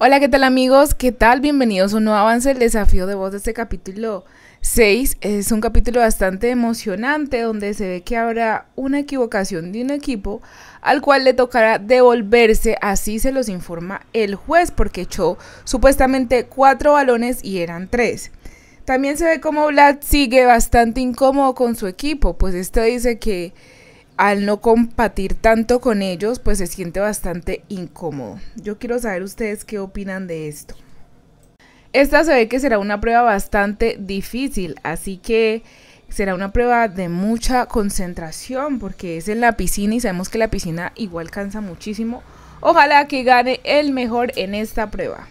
Hola, ¿qué tal amigos? ¿Qué tal? Bienvenidos a un nuevo avance del desafío de voz de este capítulo 6. Es un capítulo bastante emocionante donde se ve que habrá una equivocación de un equipo al cual le tocará devolverse, así se los informa el juez, porque echó supuestamente cuatro balones y eran tres. También se ve cómo Vlad sigue bastante incómodo con su equipo, pues esto dice que al no compartir tanto con ellos, pues se siente bastante incómodo. Yo quiero saber ustedes qué opinan de esto. Esta se ve que será una prueba bastante difícil, así que será una prueba de mucha concentración porque es en la piscina y sabemos que la piscina igual cansa muchísimo. Ojalá que gane el mejor en esta prueba.